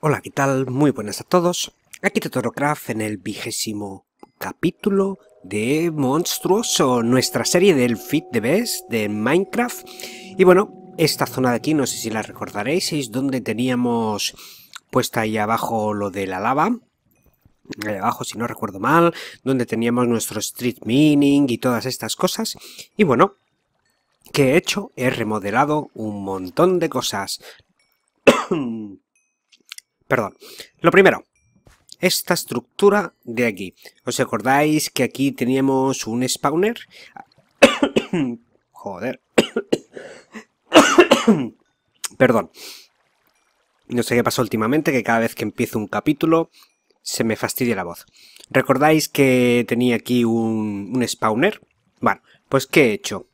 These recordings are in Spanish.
Hola, ¿qué tal? Muy buenas a todos. Aquí Totorocraft en el vigésimo capítulo de Monstruoso, nuestra serie del Fit the Best de Minecraft. Y bueno, esta zona de aquí, no sé si la recordaréis, es donde teníamos puesta ahí abajo lo de la lava. Ahí abajo, si no recuerdo mal, donde teníamos nuestro street meaning y todas estas cosas. Y bueno, que he hecho? He remodelado un montón de cosas. Perdón. Lo primero, esta estructura de aquí. ¿Os acordáis que aquí teníamos un spawner? Joder. Perdón. No sé qué pasó últimamente, que cada vez que empiezo un capítulo se me fastidia la voz. ¿Recordáis que tenía aquí un, un spawner? Bueno, pues ¿qué he hecho?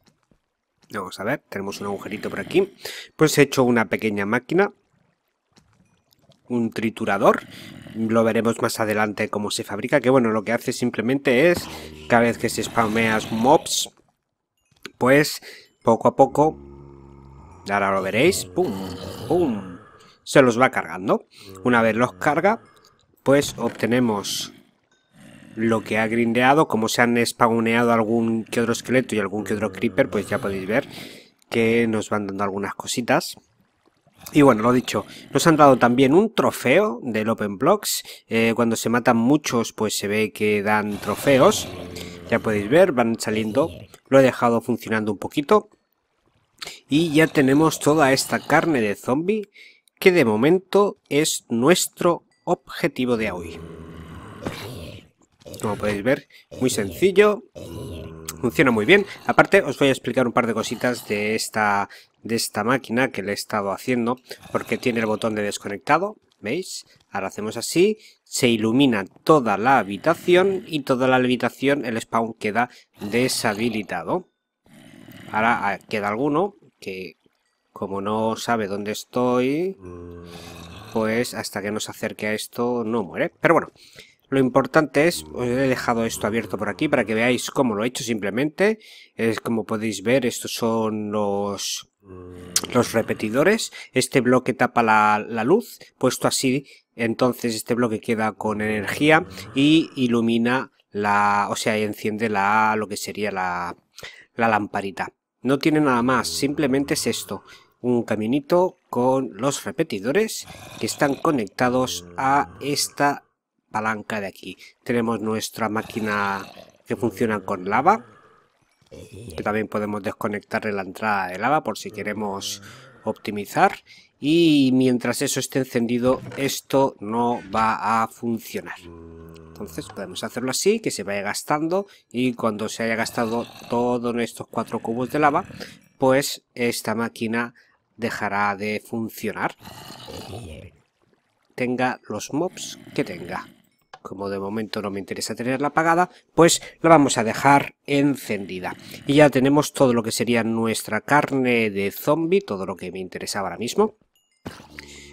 Vamos a ver, tenemos un agujerito por aquí. Pues he hecho una pequeña máquina un triturador. Lo veremos más adelante cómo se fabrica, que bueno, lo que hace simplemente es, cada vez que se spameas mobs, pues poco a poco, ahora lo veréis, pum, pum, se los va cargando. Una vez los carga, pues obtenemos lo que ha grindeado, como se han spawneado algún que otro esqueleto y algún que otro creeper, pues ya podéis ver que nos van dando algunas cositas. Y bueno, lo dicho, nos han dado también un trofeo del Open Blocks. Eh, cuando se matan muchos, pues se ve que dan trofeos. Ya podéis ver, van saliendo. Lo he dejado funcionando un poquito. Y ya tenemos toda esta carne de zombie, que de momento es nuestro objetivo de hoy. Como podéis ver, muy sencillo funciona muy bien. Aparte, os voy a explicar un par de cositas de esta de esta máquina que le he estado haciendo porque tiene el botón de desconectado, ¿veis? Ahora hacemos así, se ilumina toda la habitación y toda la habitación el spawn queda deshabilitado. Ahora ah, queda alguno que como no sabe dónde estoy, pues hasta que nos acerque a esto no muere. Pero bueno, lo importante es, os he dejado esto abierto por aquí para que veáis cómo lo he hecho simplemente. Es como podéis ver, estos son los los repetidores. Este bloque tapa la, luz, puesto así, entonces este bloque queda con energía y ilumina la, o sea, enciende la, lo que sería la, la lamparita. No tiene nada más, simplemente es esto, un caminito con los repetidores que están conectados a esta palanca de aquí. Tenemos nuestra máquina que funciona con lava, también podemos desconectar la entrada de lava por si queremos optimizar y mientras eso esté encendido esto no va a funcionar entonces podemos hacerlo así que se vaya gastando y cuando se haya gastado todos estos cuatro cubos de lava pues esta máquina dejará de funcionar tenga los mobs que tenga como de momento no me interesa tenerla apagada, pues la vamos a dejar encendida. Y ya tenemos todo lo que sería nuestra carne de zombie, todo lo que me interesa ahora mismo.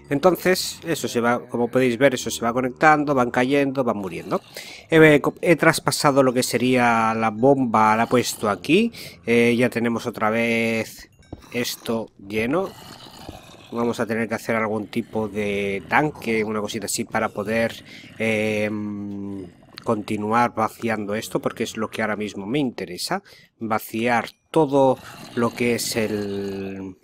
Entonces, eso se va, como podéis ver, eso se va conectando, van cayendo, van muriendo. He, traspasado lo que sería la bomba, la he puesto aquí. Eh, ya tenemos otra vez esto lleno vamos a tener que hacer algún tipo de tanque, una cosita así para poder em, continuar vaciando esto porque es lo que ahora mismo me interesa. Vaciar todo lo que es el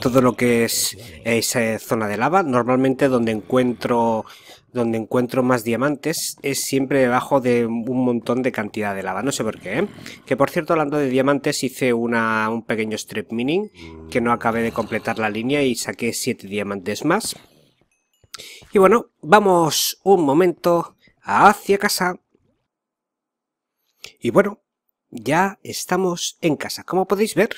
todo lo que es esa zona de lava. Normalmente donde encuentro donde encuentro más diamantes es siempre debajo de un montón de cantidad de lava. No sé por qué. ¿eh? Que por cierto, hablando de diamantes, hice una, un pequeño strip mining que no acabé de completar la línea y saqué siete diamantes más. Y bueno, vamos un momento hacia casa. Y bueno, ya estamos en casa. Como podéis ver,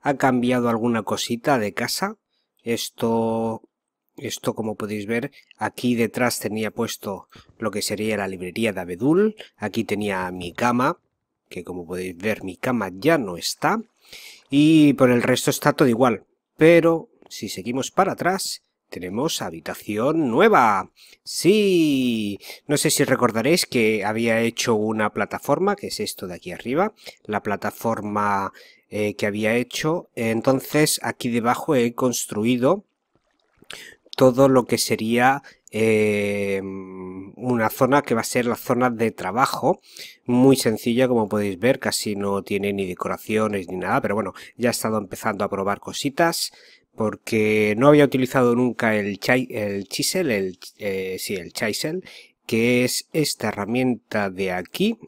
ha cambiado alguna cosita de casa. Esto esto, como podéis ver, aquí detrás tenía puesto lo que sería la librería de Abedul. Aquí tenía mi cama, que como podéis ver mi cama ya no está. Y por el resto está todo igual. Pero si seguimos para atrás, tenemos habitación nueva. Sí, no sé si recordaréis que había hecho una plataforma, que es esto de aquí arriba, la plataforma eh, que había hecho. Entonces aquí debajo he construido todo lo que sería eh, una zona que va a ser la zona de trabajo, muy sencilla como podéis ver, casi no tiene ni decoraciones ni nada, pero bueno, ya he estado empezando a probar cositas porque no había utilizado nunca el, el chisel, el, eh, sí, el chisel, que es esta herramienta de aquí,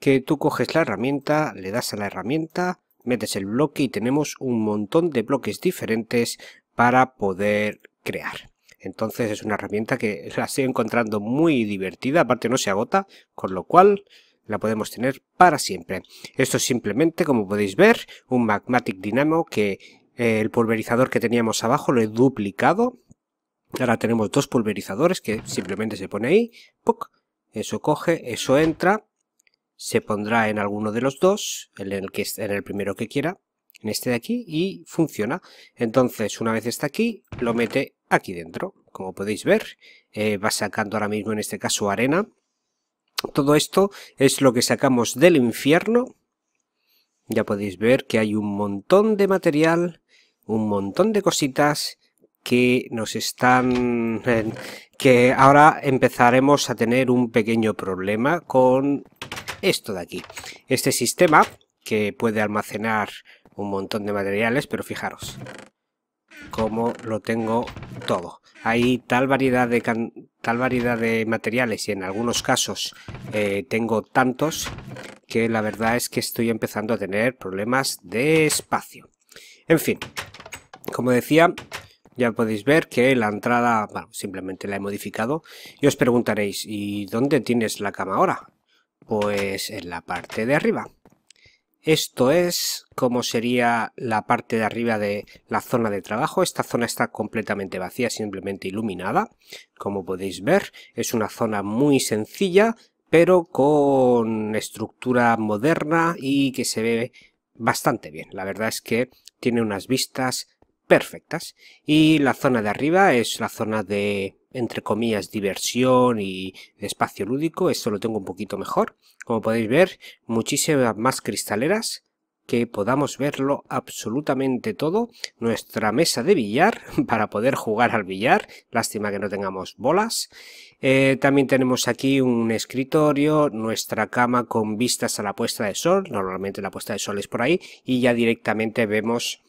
que tú coges la herramienta, le das a la herramienta, metes el bloque y tenemos un montón de bloques diferentes para poder crear. Entonces es una herramienta que la estoy encontrando muy divertida, aparte no se agota, con lo cual la podemos tener para siempre. Esto es simplemente, como podéis ver, un Magmatic Dynamo que eh, el pulverizador que teníamos abajo lo he duplicado. Ahora tenemos dos pulverizadores que simplemente se pone ahí, eso coge, eso entra, se pondrá en alguno de los dos, en el, que, en el primero que quiera, en este de aquí y funciona. Entonces, una vez está aquí, lo mete aquí dentro. Como podéis ver, eh, va sacando ahora mismo en este caso arena. Todo esto es lo que sacamos del infierno. Ya podéis ver que hay un montón de material, un montón de cositas que nos están... Eh, que ahora empezaremos a tener un pequeño problema con esto de aquí. Este sistema que puede almacenar un montón de materiales, pero fijaros cómo lo tengo todo. Hay tal variedad de, tal variedad de materiales y en algunos casos eh, tengo tantos que la verdad es que estoy empezando a tener problemas de espacio. En fin, como decía, ya podéis ver que la entrada, bueno, simplemente la he modificado. Y os preguntaréis, ¿y dónde tienes la cama ahora? Pues en la parte de arriba. Esto es como sería la parte de arriba de la zona de trabajo. Esta zona está completamente vacía, simplemente iluminada. Como podéis ver, es una zona muy sencilla, pero con estructura moderna y que se ve bastante bien. La verdad es que tiene unas vistas perfectas. Y la zona de arriba es la zona de, entre comillas, diversión y espacio lúdico. Esto lo tengo un poquito mejor. Como podéis ver, muchísimas más cristaleras que podamos verlo absolutamente todo, nuestra mesa de billar para poder jugar al billar, lástima que no tengamos bolas, eh, también tenemos aquí un escritorio, nuestra cama con vistas a la puesta de sol, normalmente la puesta de sol es por ahí, y ya directamente vemos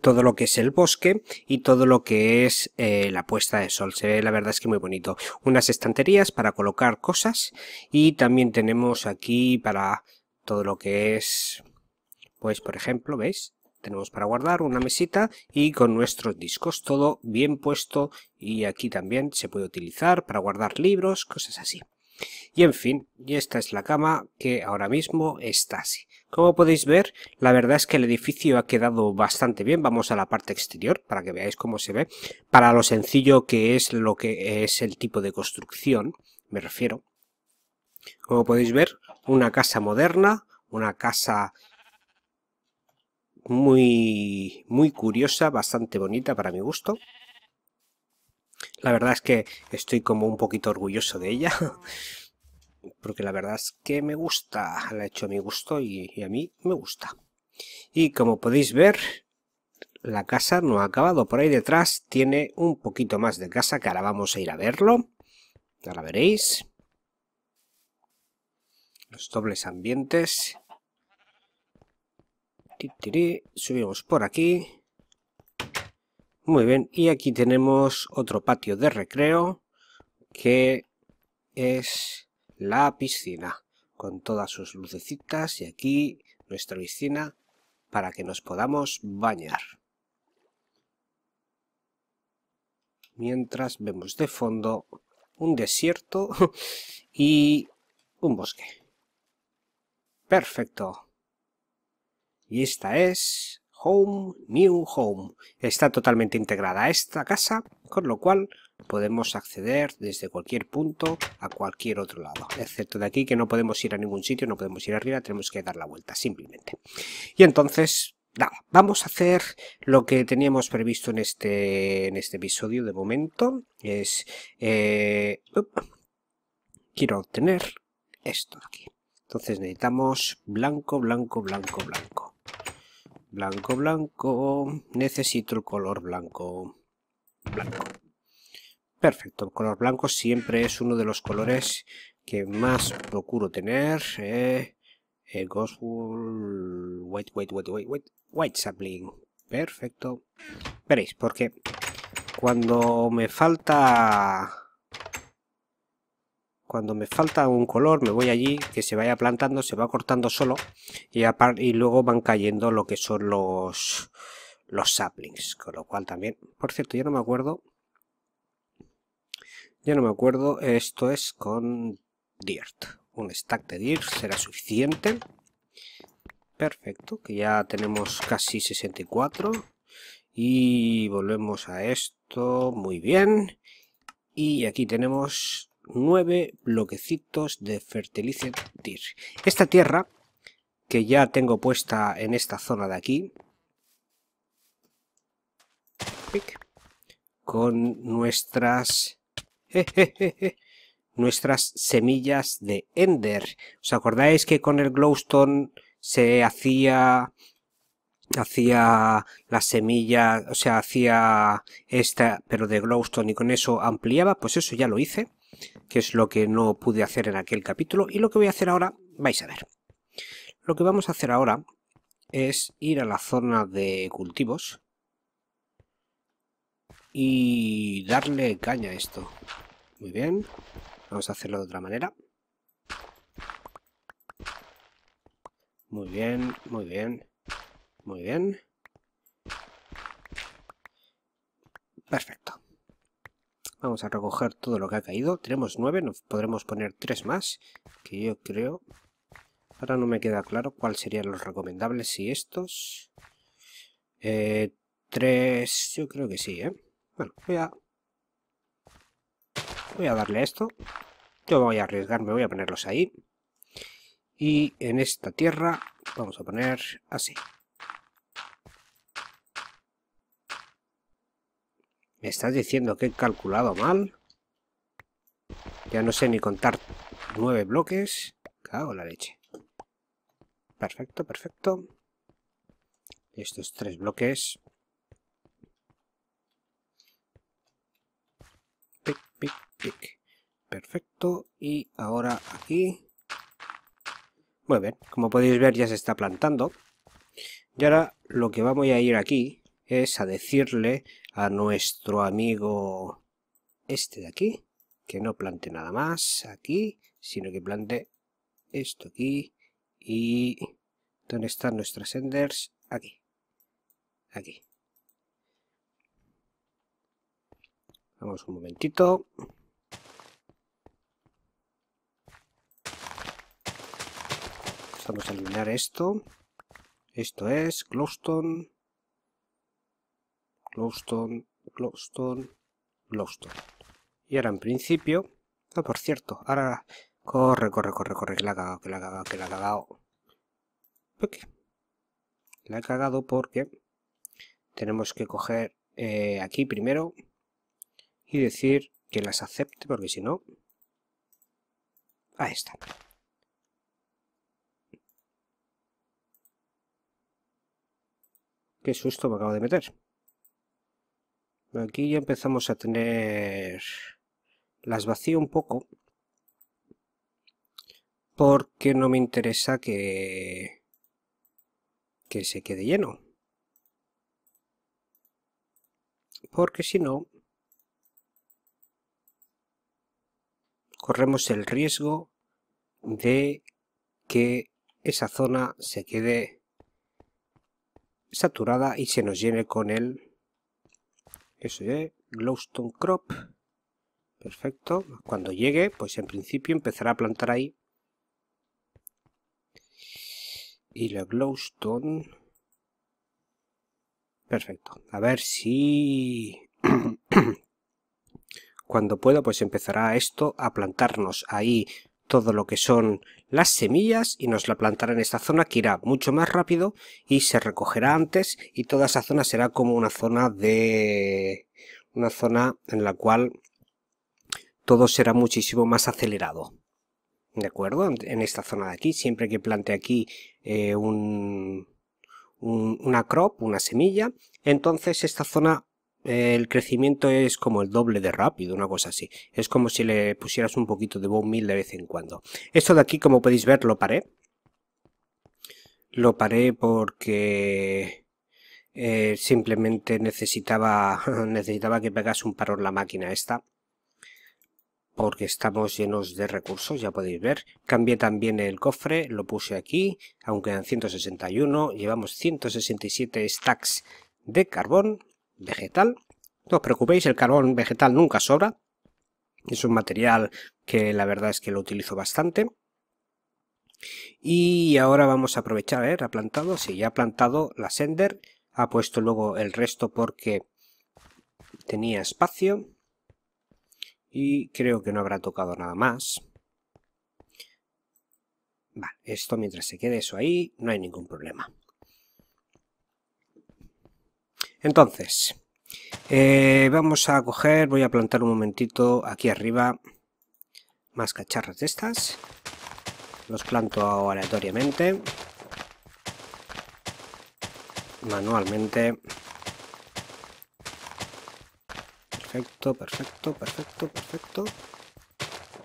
todo lo que es el bosque y todo lo que es eh, la puesta de sol. Se ve la verdad es que muy bonito. Unas estanterías para colocar cosas y también tenemos aquí para todo lo que es, pues por ejemplo, ¿veis? Tenemos para guardar una mesita y con nuestros discos todo bien puesto y aquí también se puede utilizar para guardar libros, cosas así. Y en fin, y esta es la cama que ahora mismo está así. Como podéis ver, la verdad es que el edificio ha quedado bastante bien. Vamos a la parte exterior para que veáis cómo se ve. Para lo sencillo que es lo que es el tipo de construcción, me refiero. Como podéis ver, una casa moderna, una casa muy, muy curiosa, bastante bonita para mi gusto. La verdad es que estoy como un poquito orgulloso de ella. Porque la verdad es que me gusta. La he hecho a mi gusto y, a mí me gusta. Y como podéis ver, la casa no ha acabado. Por ahí detrás tiene un poquito más de casa que ahora vamos a ir a verlo. Ahora veréis. Los dobles ambientes. Subimos por aquí. Muy bien, y aquí tenemos otro patio de recreo que es la piscina con todas sus lucecitas y aquí nuestra piscina para que nos podamos bañar. Mientras vemos de fondo un desierto y un bosque. Perfecto. Y esta es Home, New Home. Está totalmente integrada a esta casa, con lo cual podemos acceder desde cualquier punto a cualquier otro lado, excepto de aquí que no podemos ir a ningún sitio, no podemos ir arriba, tenemos que dar la vuelta simplemente. Y entonces, nada, vamos a hacer lo que teníamos previsto en este, en este episodio de momento, es... Eh, quiero obtener esto de aquí. Entonces necesitamos blanco, blanco, blanco, blanco. Blanco, blanco. Necesito el color blanco. Blanco. Perfecto, el color blanco siempre es uno de los colores que más procuro tener. Eh, eh white white, white, white, white, White sapling. Perfecto. Veréis, porque cuando me falta cuando me falta un color me voy allí, que se vaya plantando, se va cortando solo y, luego van cayendo lo que son los, los saplings, con lo cual también, por cierto, ya no me acuerdo, ya no me acuerdo, esto es con dirt, un stack de dirt será suficiente, perfecto, que ya tenemos casi 64 y volvemos a esto, muy bien, y aquí tenemos nueve bloquecitos de fertilizante. Esta tierra, que ya tengo puesta en esta zona de aquí, con nuestras... nuestras semillas de Ender. ¿Os acordáis que con el glowstone se hacía hacía las semillas, o sea, hacía esta, pero de glowstone y con eso ampliaba? Pues eso ya lo hice que es lo que no pude hacer en aquel capítulo y lo que voy a hacer ahora vais a ver. Lo que vamos a hacer ahora es ir a la zona de cultivos y darle caña a esto. Muy bien, vamos a hacerlo de otra manera. Muy bien, muy bien, muy bien. Perfecto. Vamos a recoger todo lo que ha caído. Tenemos nueve, nos podremos poner tres más, que yo creo... Ahora no me queda claro cuáles serían los recomendables si estos... Eh, tres... yo creo que sí, ¿eh? Bueno, voy a... Voy a darle a esto. Yo voy a arriesgarme, voy a ponerlos ahí. Y en esta tierra vamos a poner así. ¿Me estás diciendo que he calculado mal? Ya no sé ni contar nueve bloques. Cago la leche. Perfecto, perfecto. Estos tres bloques. Pic, pic, pic. Perfecto. Y ahora aquí. Muy bien. Como podéis ver ya se está plantando. Y ahora lo que vamos a ir aquí es a decirle a nuestro amigo este de aquí, que no plante nada más aquí, sino que plante esto aquí y... ¿Dónde están nuestras senders? Aquí. Aquí. Vamos un momentito. Vamos a eliminar esto. Esto es Glowstone. Glowstone, Glowstone, Glowstone. Y ahora en principio... Ah, por cierto, ahora... Corre, corre, corre, corre, que la ha cagado, que la ha cagado, que la ha cagado. ¿Por qué? La he cagado porque tenemos que coger eh, aquí primero y decir que las acepte, porque si no... Ahí está. Qué susto me acabo de meter. Aquí ya empezamos a tener... Las vacío un poco. Porque no me interesa que... Que se quede lleno. Porque si no... Corremos el riesgo de que esa zona se quede saturada y se nos llene con el eso es, Glowstone Crop, perfecto, cuando llegue, pues en principio empezará a plantar ahí. Y la Glowstone, perfecto, a ver si... cuando pueda, pues empezará esto a plantarnos ahí todo lo que son las semillas y nos la plantará en esta zona que irá mucho más rápido y se recogerá antes y toda esa zona será como una zona de una zona en la cual todo será muchísimo más acelerado de acuerdo en esta zona de aquí siempre que plante aquí eh, un, un, una crop una semilla entonces esta zona el crecimiento es como el doble de rápido, una cosa así. Es como si le pusieras un poquito de boom mil de vez en cuando. Esto de aquí, como podéis ver, lo paré. Lo paré porque eh, simplemente necesitaba, necesitaba que pegase un parón la máquina esta. Porque estamos llenos de recursos, ya podéis ver. Cambié también el cofre, lo puse aquí, aunque en 161. Llevamos 167 stacks de carbón vegetal. No os preocupéis, el carbón vegetal nunca sobra. Es un material que la verdad es que lo utilizo bastante. Y ahora vamos a aprovechar, ver, ¿eh? ha plantado, sí, ya ha plantado la sender, ha puesto luego el resto porque tenía espacio y creo que no habrá tocado nada más. Vale, esto mientras se quede eso ahí, no hay ningún problema. Entonces, eh, vamos a coger, voy a plantar un momentito aquí arriba más cacharras de estas. Los planto aleatoriamente. Manualmente. Perfecto, perfecto, perfecto, perfecto.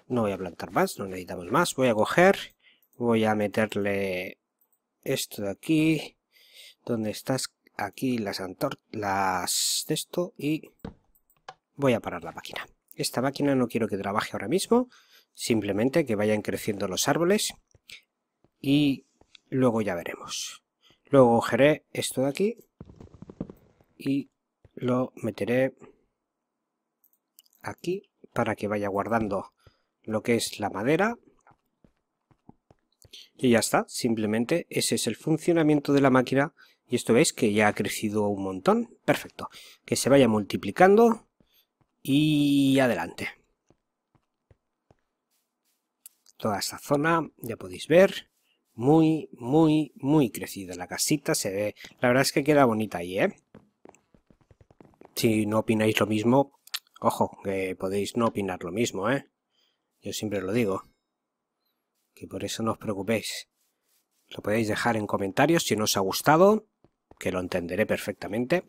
No voy a plantar más, no necesitamos más. Voy a coger, voy a meterle esto de aquí. Donde estás, aquí las antor las de esto y voy a parar la máquina. Esta máquina no quiero que trabaje ahora mismo, simplemente que vayan creciendo los árboles y luego ya veremos. Luego cogeré esto de aquí y lo meteré aquí para que vaya guardando lo que es la madera y ya está, simplemente ese es el funcionamiento de la máquina y esto veis que ya ha crecido un montón. Perfecto. Que se vaya multiplicando. Y adelante. Toda esta zona, ya podéis ver. Muy, muy, muy crecida la casita. Se ve. La verdad es que queda bonita ahí, ¿eh? Si no opináis lo mismo, ojo, que podéis no opinar lo mismo, ¿eh? Yo siempre lo digo. Que por eso no os preocupéis. Lo podéis dejar en comentarios si no os ha gustado que lo entenderé perfectamente.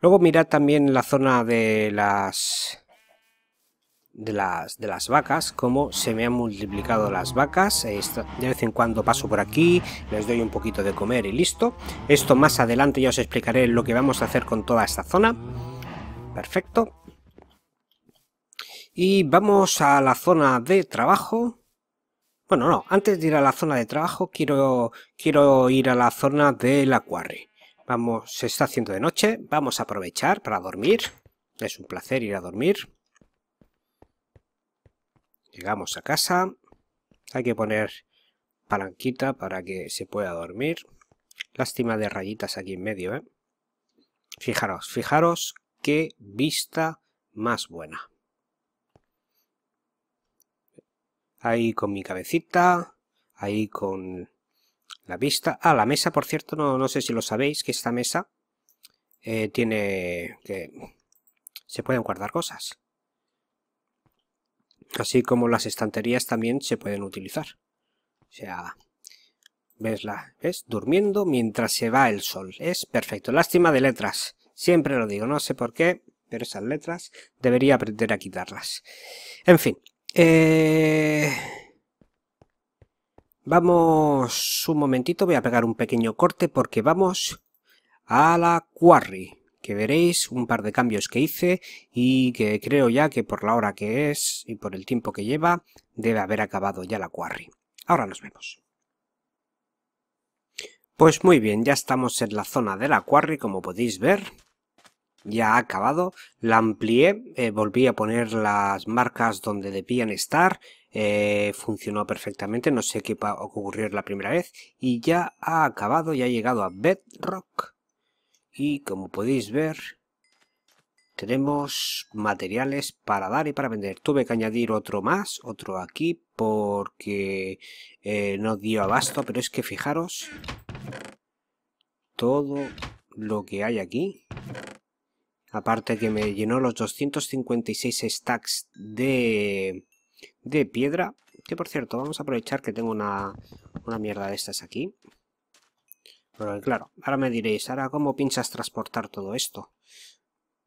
Luego mirad también la zona de las de las, de las vacas, cómo se me han multiplicado las vacas. De vez en cuando paso por aquí, les doy un poquito de comer y listo. Esto más adelante ya os explicaré lo que vamos a hacer con toda esta zona. Perfecto. Y vamos a la zona de trabajo. Bueno, no, antes de ir a la zona de trabajo quiero, quiero ir a la zona del acuario. Vamos, se está haciendo de noche. Vamos a aprovechar para dormir. Es un placer ir a dormir. Llegamos a casa. Hay que poner palanquita para que se pueda dormir. Lástima de rayitas aquí en medio, ¿eh? Fijaros, fijaros qué vista más buena. Ahí con mi cabecita, ahí con la vista... a ah, la mesa, por cierto, no, no sé si lo sabéis, que esta mesa eh, tiene... que se pueden guardar cosas. Así como las estanterías también se pueden utilizar. O sea, ¿ves la? ¿Ves? Durmiendo mientras se va el sol. Es perfecto. Lástima de letras. Siempre lo digo, no sé por qué, pero esas letras debería aprender a quitarlas. En fin. Eh... Vamos un momentito, voy a pegar un pequeño corte porque vamos a la Quarry, que veréis un par de cambios que hice y que creo ya que por la hora que es y por el tiempo que lleva debe haber acabado ya la Quarry. Ahora nos vemos. Pues muy bien, ya estamos en la zona de la Quarry como podéis ver ya ha acabado, la amplié, eh, volví a poner las marcas donde debían estar, eh, funcionó perfectamente, no sé qué va ocurrir la primera vez, y ya ha acabado, ya ha llegado a Bedrock, y como podéis ver, tenemos materiales para dar y para vender. Tuve que añadir otro más, otro aquí, porque eh, no dio abasto, pero es que fijaros todo lo que hay aquí. Aparte que me llenó los 256 stacks de, de piedra. Que por cierto, vamos a aprovechar que tengo una, una mierda de estas aquí. Pero claro, ahora me diréis, ¿ahora cómo pinchas transportar todo esto?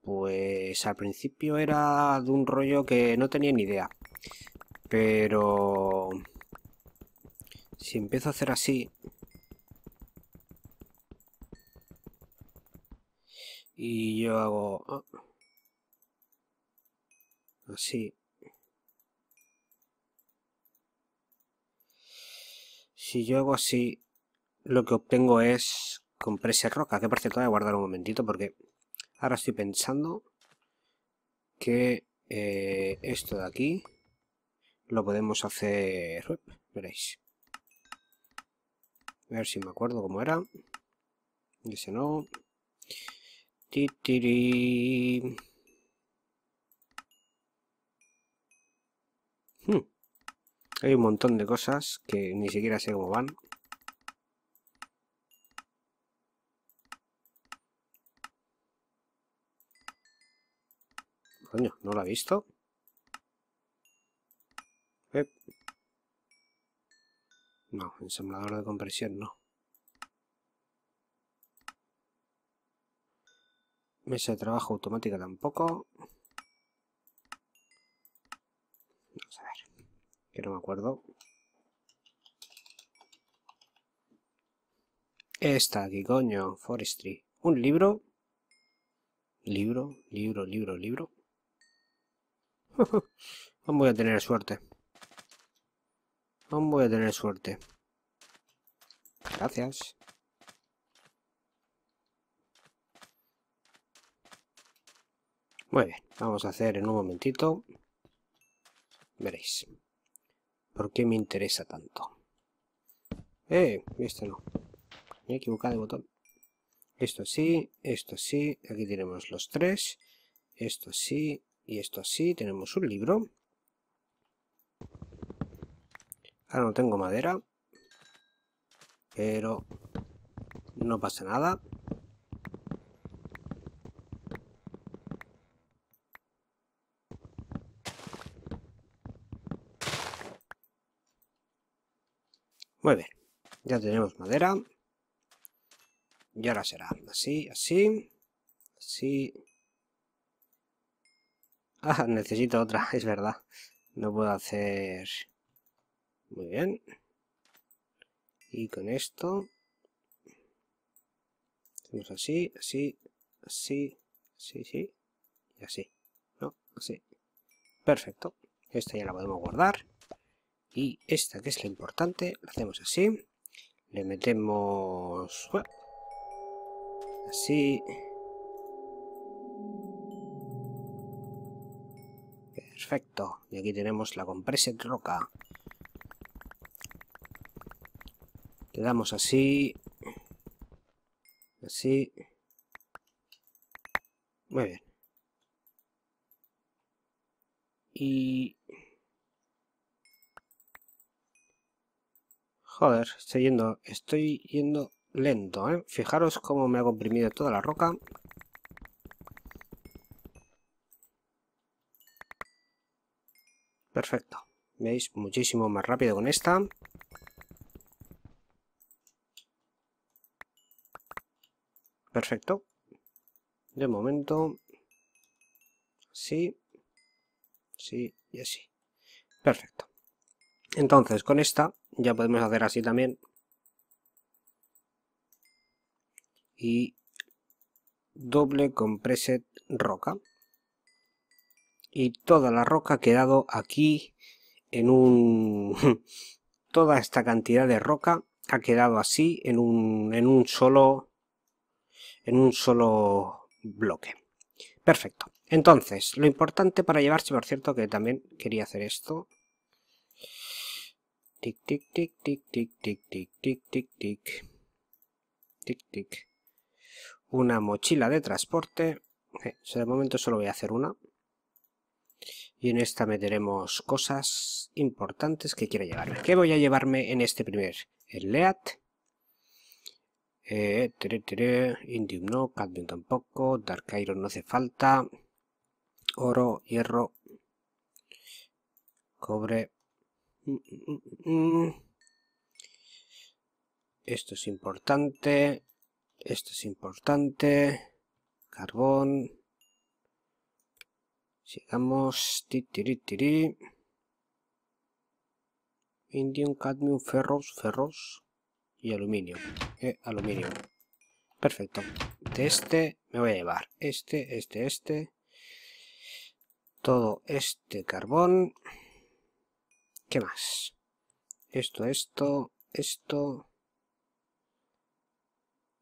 Pues al principio era de un rollo que no tenía ni idea. Pero... Si empiezo a hacer así, y yo hago ah, así. Si yo hago así, lo que obtengo es compresa roca, que por cierto voy a guardar un momentito porque ahora estoy pensando que eh, esto de aquí lo podemos hacer, veréis. A ver si me acuerdo cómo era. Dice no. Titiri. Hmm. Hay un montón de cosas que ni siquiera sé cómo van. Coño, ¿no lo ha visto? Eh. No, ensamblador de compresión no. Mesa de trabajo automática tampoco. Vamos a ver. Que no me acuerdo. Esta aquí, coño. Forestry. Un libro. Libro, libro, libro, libro. No voy a tener suerte. No voy a tener suerte. Gracias. Muy bien, vamos a hacer en un momentito. Veréis. ¿Por qué me interesa tanto? ¡Eh! Este no. Me he equivocado de botón. Esto sí, esto sí. Aquí tenemos los tres. Esto sí y esto sí. Tenemos un libro. Ahora no tengo madera. Pero no pasa nada. Muy bien, ya tenemos madera. Y ahora será así, así, así. Ah, necesito otra, es verdad. No puedo hacer... Muy bien. Y con esto... Hacemos así, así, así, así, sí. Y así. No, así. Perfecto. Esta ya la podemos guardar. Y esta que es la importante, la hacemos así. Le metemos... Así. Perfecto. Y aquí tenemos la compresa roca. Le damos así. Así. Muy bien. Y Joder, estoy yendo, estoy yendo lento, ¿eh? Fijaros cómo me ha comprimido toda la roca. Perfecto. Veis, muchísimo más rápido con esta. Perfecto. De momento... Sí. Sí y así. Perfecto. Entonces, con esta ya podemos hacer así también. Y doble con preset roca. Y toda la roca ha quedado aquí en un... toda esta cantidad de roca ha quedado así en un, en un solo en un solo bloque. Perfecto. Entonces, lo importante para llevarse, por cierto, que también quería hacer esto. Tic, tic, tic, tic, tic, tic, tic, tic, tic, tic. Tic, tic. Una mochila de transporte. de eh, momento solo voy a hacer una. Y en esta meteremos cosas importantes que quiero llevarme. ¿Qué voy a llevarme en este primer? El LEAT. Eh, tere, indium no, cadmium tampoco, dark iron no hace falta, oro, hierro, cobre, esto es importante. Esto es importante. Carbón. Sigamos. Titiritiri. Indium, cadmium, ferros, ferros y aluminio. Eh, aluminio. Perfecto. De este me voy a llevar. Este, este, este. Todo este carbón. ¿Qué más? Esto, esto, esto...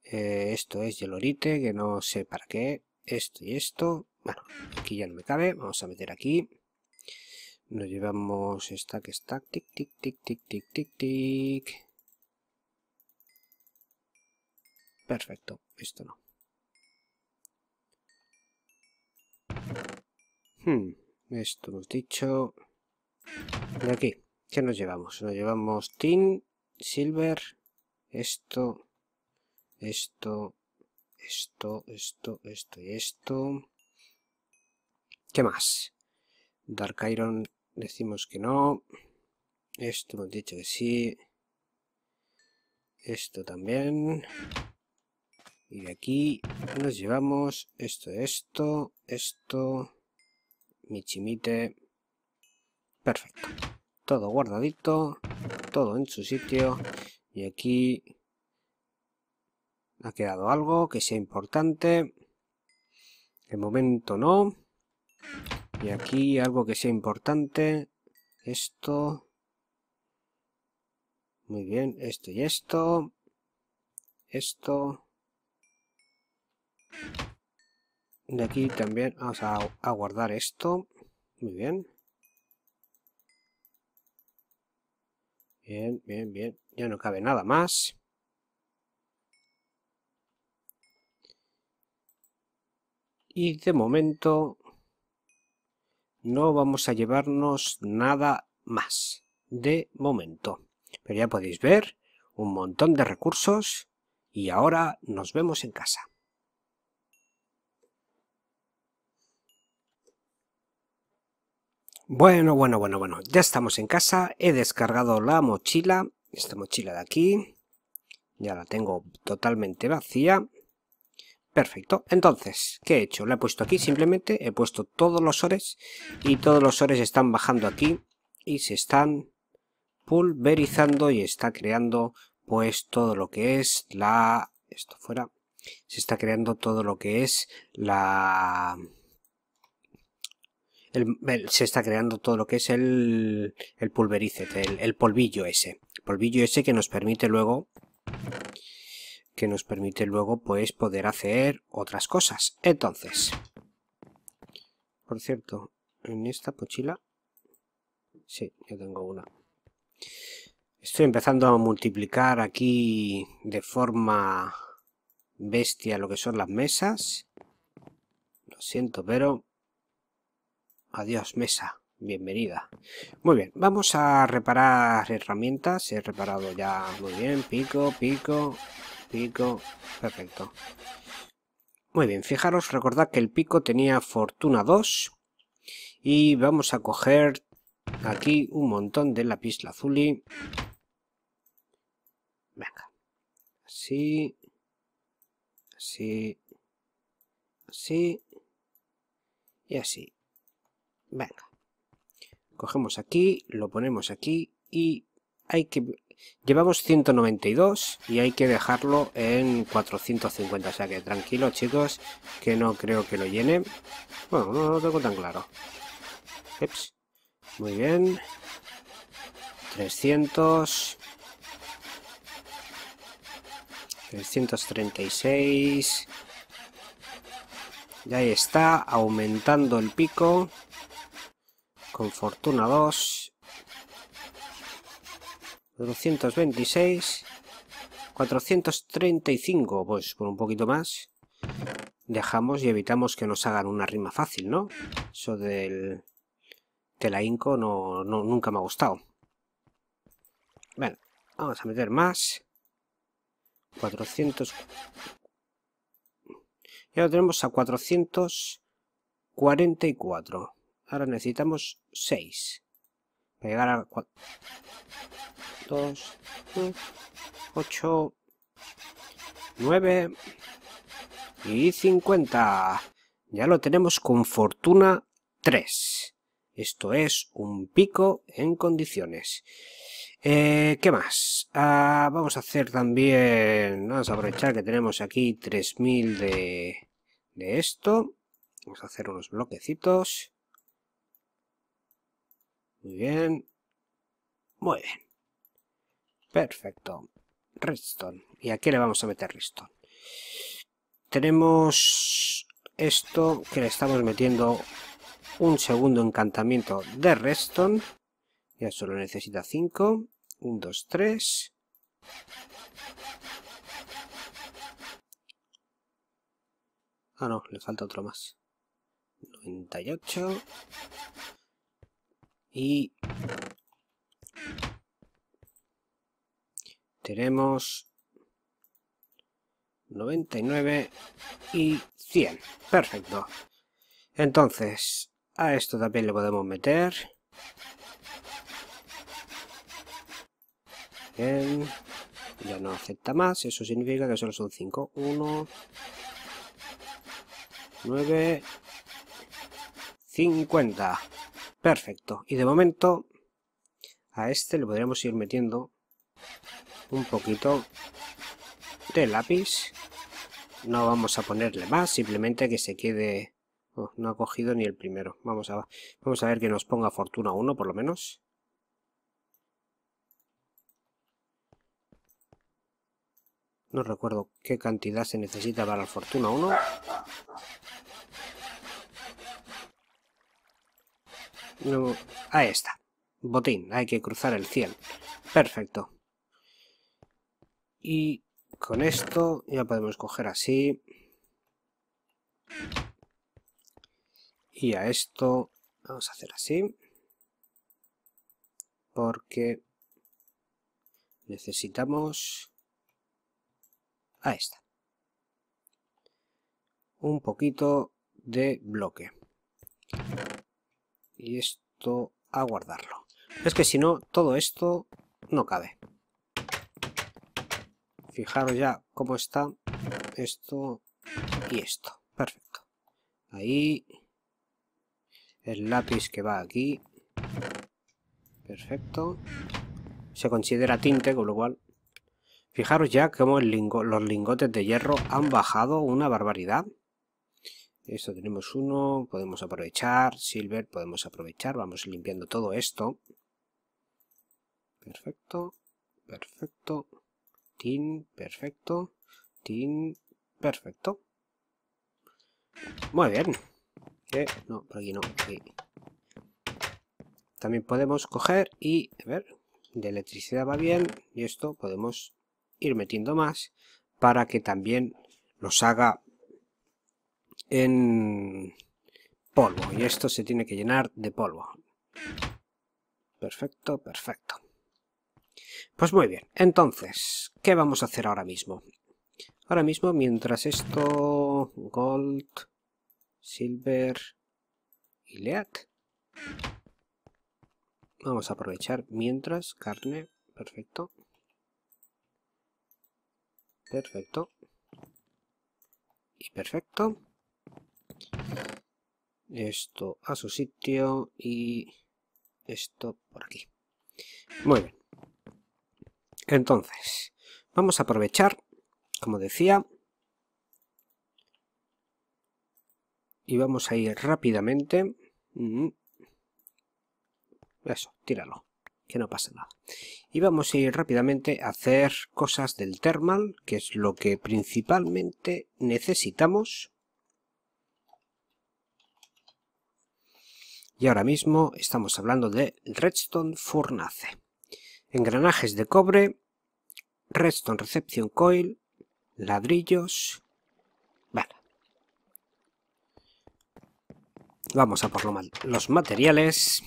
Eh, esto es Yelorite, que no sé para qué. Esto y esto. Bueno, aquí ya no me cabe. Vamos a meter aquí. Nos llevamos esta que está. Tic, tic, tic, tic, tic, tic, tic. Perfecto. Esto no. Hmm. Esto hemos dicho. De aquí, ¿qué nos llevamos? Nos llevamos tin, silver, esto, esto, esto, esto, esto y esto. ¿Qué más? Dark Iron decimos que no. Esto hemos dicho que sí. Esto también. Y de aquí nos llevamos esto, esto, esto, michimite, Perfecto. Todo guardadito, todo en su sitio. Y aquí ha quedado algo que sea importante. De momento no. Y aquí algo que sea importante. Esto. Muy bien, esto y esto. Esto. De aquí también vamos a guardar esto. Muy bien. Bien, bien, bien. Ya no cabe nada más. Y de momento no vamos a llevarnos nada más. De momento. Pero ya podéis ver un montón de recursos y ahora nos vemos en casa. Bueno, bueno, bueno, bueno, ya estamos en casa, he descargado la mochila, esta mochila de aquí, ya la tengo totalmente vacía. Perfecto, entonces, ¿qué he hecho? La he puesto aquí, simplemente he puesto todos los ores y todos los ores están bajando aquí y se están pulverizando y está creando pues todo lo que es la... esto fuera... se está creando todo lo que es la se está creando todo lo que es el, el el, polvillo ese. Polvillo ese que nos permite luego que nos permite luego pues poder hacer otras cosas. Entonces, por cierto, en esta mochila, sí, yo tengo una. Estoy empezando a multiplicar aquí de forma bestia lo que son las mesas. Lo siento, pero Adiós, mesa. Bienvenida. Muy bien, vamos a reparar herramientas. He reparado ya muy bien. Pico, pico, pico. Perfecto. Muy bien, fijaros, recordad que el pico tenía fortuna 2. Y vamos a coger aquí un montón de lápiz lazuli. Venga. Así. Así. Así. Y así. Venga. Cogemos aquí, lo ponemos aquí y hay que... Llevamos 192 y hay que dejarlo en 450, o sea que tranquilo chicos, que no creo que lo llene. Bueno, no lo tengo tan claro. Eps. Muy bien. 300. 336. Y ahí está, aumentando el pico con fortuna 2, 226, 435, pues con un poquito más dejamos y evitamos que nos hagan una rima fácil, ¿no? Eso del, de Inco no, nunca me ha gustado. Bueno, vamos a meter más. 400... Ya lo tenemos a 444. Ahora necesitamos 6. Para llegar a 4. 2, 8, 9 y 50. Ya lo tenemos con fortuna 3. Esto es un pico en condiciones. Eh, ¿Qué más? Ah, vamos a hacer también... Vamos a aprovechar que tenemos aquí 3000 de, de esto. Vamos a hacer unos bloquecitos. Muy bien. Muy bien. Perfecto. Redstone. ¿Y aquí le vamos a meter redstone? Tenemos esto que le estamos metiendo un segundo encantamiento de redstone. Ya solo necesita 5. 1, 2, 3. Ah, no, le falta otro más. 98. Y tenemos 99 y 100. Perfecto. Entonces, a esto también le podemos meter. Bien. Ya no acepta más. Eso significa que solo son 5. 1, 9, 50. Perfecto. Y de momento a este le podríamos ir metiendo un poquito de lápiz. No vamos a ponerle más, simplemente que se quede... Oh, no ha cogido ni el primero. Vamos a, vamos a ver que nos ponga fortuna 1 por lo menos. No recuerdo qué cantidad se necesita para fortuna 1. No, ahí está. Botín, hay que cruzar el cielo Perfecto. Y con esto ya podemos coger así. Y a esto vamos a hacer así. Porque necesitamos... Ahí está. Un poquito de bloque. Y esto a guardarlo. Es que si no, todo esto no cabe. Fijaros ya cómo está esto y esto. Perfecto. Ahí. El lápiz que va aquí. Perfecto. Se considera tinte, con lo cual... Fijaros ya cómo los lingotes de hierro han bajado una barbaridad. Esto tenemos uno, podemos aprovechar, silver podemos aprovechar, vamos limpiando todo esto. Perfecto, perfecto, tin, perfecto, tin, perfecto. Muy bien. Eh, no, por aquí no, También podemos coger y, a ver, de electricidad va bien, y esto podemos ir metiendo más para que también los haga en polvo y esto se tiene que llenar de polvo. Perfecto, perfecto. Pues muy bien, entonces, ¿qué vamos a hacer ahora mismo? Ahora mismo, mientras esto... Gold, Silver y Lead. Vamos a aprovechar mientras carne, perfecto. Perfecto. Y perfecto. Esto a su sitio y esto por aquí. Muy bien. Entonces, vamos a aprovechar, como decía, y vamos a ir rápidamente. Mm. Eso, tíralo, que no pasa nada. Y vamos a ir rápidamente a hacer cosas del thermal, que es lo que principalmente necesitamos y ahora mismo estamos hablando de Redstone Furnace. Engranajes de cobre, Redstone Reception Coil, ladrillos... Vamos a por lo mal los materiales.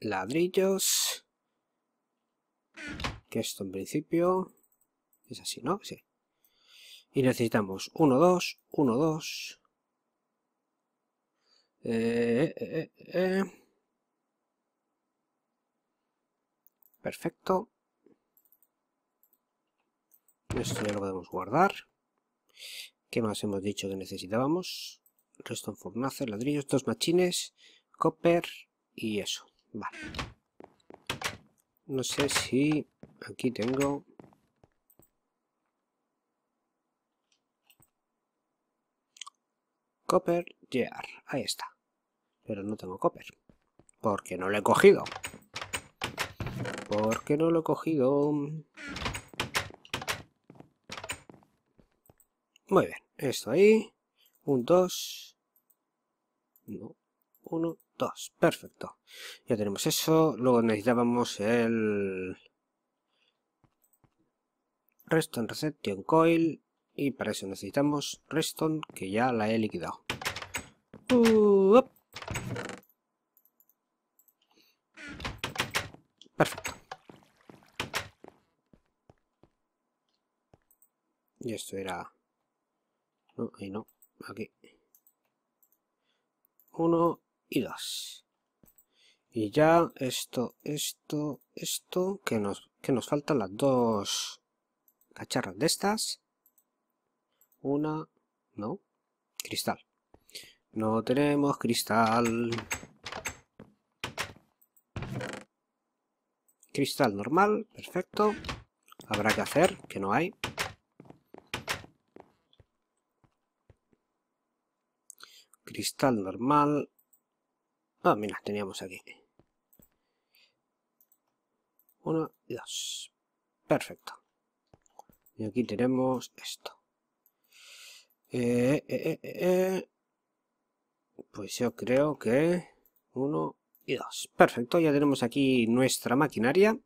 Ladrillos. Que esto en principio... Es así, ¿no? Sí. Y necesitamos 1, 2, 1, 2... Eh, eh, eh, Perfecto. Esto ya lo podemos guardar. ¿Qué más hemos dicho que necesitábamos? en fornace, ladrillos, dos machines, copper y eso. Vale. No sé si aquí tengo... Copper, Ahí está. Pero no tengo copper. Porque no lo he cogido. Porque no lo he cogido. Muy bien. Esto ahí. Un, dos. No. Uno, dos. Perfecto. Ya tenemos eso. Luego necesitábamos el... Reston Reception Coil. Y para eso necesitamos Reston, que ya la he liquidado. Perfecto. Y esto era... No, ahí no. Aquí. Uno y dos. Y ya esto, esto, esto, que nos, que nos faltan las dos cacharras de estas. Una, no, cristal. No tenemos cristal. Cristal normal, perfecto. Habrá que hacer, que no hay. Cristal normal. Ah, mira, teníamos aquí. Uno y dos. Perfecto. Y aquí tenemos esto. Eh, eh, eh, eh, eh. Pues yo creo que... Uno y dos. Perfecto, ya tenemos aquí nuestra maquinaria.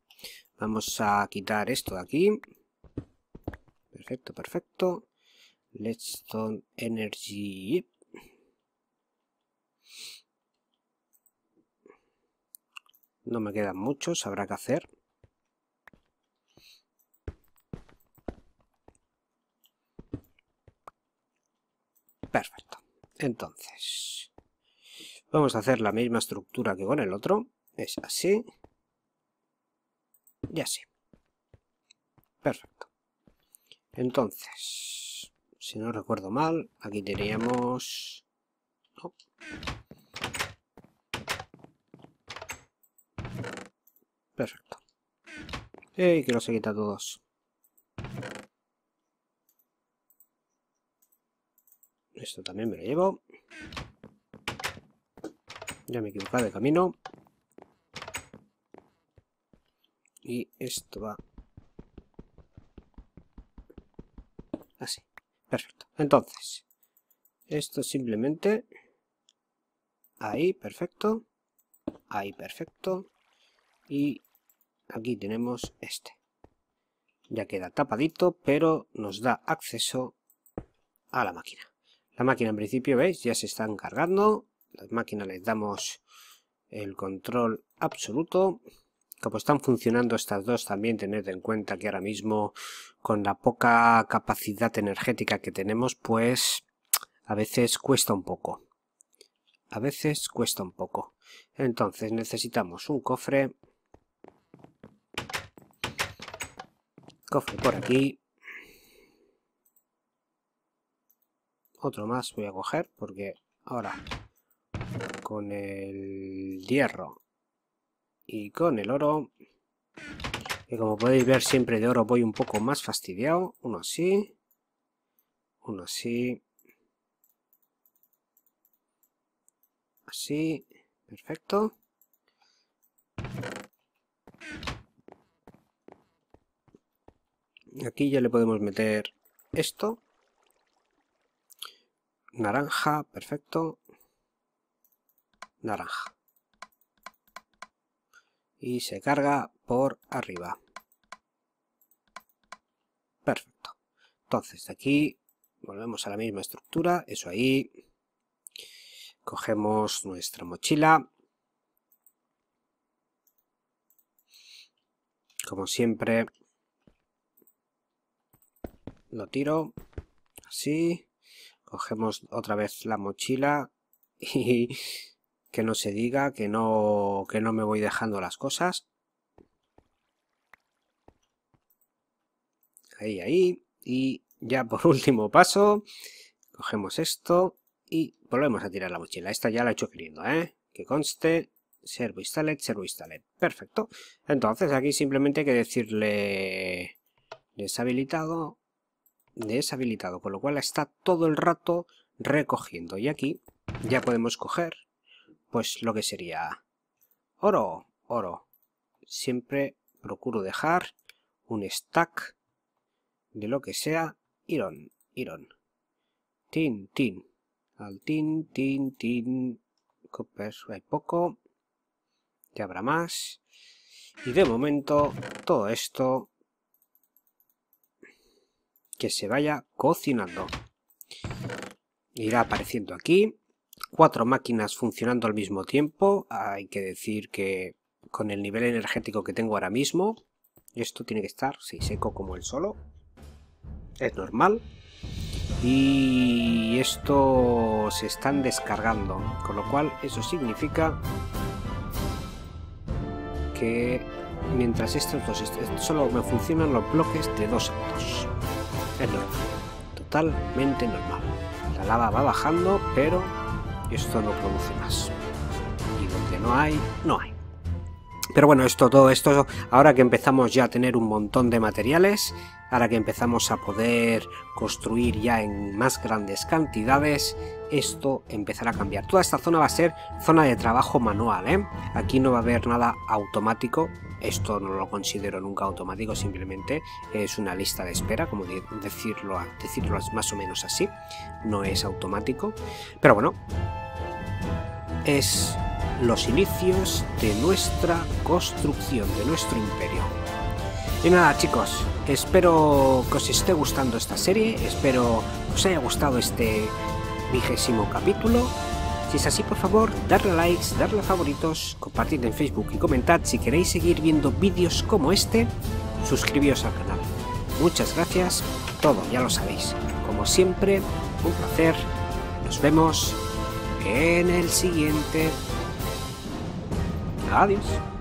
Vamos a quitar esto de aquí. Perfecto, perfecto. Let's turn Energy. No me quedan muchos, habrá que hacer. Perfecto. Entonces, vamos a hacer la misma estructura que con el otro. Es así. Y así. Perfecto. Entonces, si no recuerdo mal, aquí teníamos... Perfecto. Y que los quita quitado todos. Esto también me lo llevo. Ya me he equivocado de camino. Y esto va... Así. Perfecto. Entonces, esto simplemente... Ahí, perfecto. Ahí, perfecto. Y aquí tenemos este. Ya queda tapadito, pero nos da acceso a la máquina. La máquina en principio, veis, ya se están cargando. Las máquinas les damos el control absoluto. Como están funcionando estas dos, también tened en cuenta que ahora mismo, con la poca capacidad energética que tenemos, pues a veces cuesta un poco. A veces cuesta un poco. Entonces necesitamos un cofre. Cofre por aquí. Otro más voy a coger porque ahora con el hierro y con el oro, y como podéis ver siempre de oro voy un poco más fastidiado. Uno así, uno así, así, perfecto. Aquí ya le podemos meter esto naranja, perfecto. Naranja. Y se carga por arriba. Perfecto. Entonces, de aquí volvemos a la misma estructura, eso ahí. Cogemos nuestra mochila. Como siempre, lo tiro así Cogemos otra vez la mochila y que no se diga que no, que no me voy dejando las cosas. Ahí, ahí. Y ya por último paso, cogemos esto y volvemos a tirar la mochila. Esta ya la he hecho queriendo, ¿eh? Que conste, servo instalet, servo instalet. Perfecto. Entonces aquí simplemente hay que decirle deshabilitado deshabilitado, con lo cual está todo el rato recogiendo. Y aquí ya podemos coger, pues lo que sería oro, oro. Siempre procuro dejar un stack de lo que sea iron, iron. Tin, tin. Al tin, tin, tin. Copper, hay poco. Ya habrá más. Y de momento, todo esto que se vaya cocinando. Irá apareciendo aquí. Cuatro máquinas funcionando al mismo tiempo. Hay que decir que con el nivel energético que tengo ahora mismo, esto tiene que estar, si seco como el solo. Es normal. Y esto se están descargando, con lo cual eso significa que mientras estos dos, solo me funcionan los bloques de dos actos es normal, totalmente normal. La lava va bajando, pero esto no produce más. Y donde no hay, no hay. Pero bueno, esto, todo esto, ahora que empezamos ya a tener un montón de materiales, ahora que empezamos a poder construir ya en más grandes cantidades, esto empezará a cambiar. Toda esta zona va a ser zona de trabajo manual, ¿eh? Aquí no va a haber nada automático, esto no lo considero nunca automático, simplemente es una lista de espera, como decirlo, decirlo más o menos así, no es automático, pero bueno, es los inicios de nuestra construcción, de nuestro imperio. Y nada chicos, espero que os esté gustando esta serie, espero os haya gustado este vigésimo capítulo. Si es así, por favor, darle likes, darle favoritos, compartir en Facebook y comentad si queréis seguir viendo vídeos como este, suscribiros al canal. Muchas gracias, todo ya lo sabéis. Como siempre, un placer, nos vemos en el siguiente adios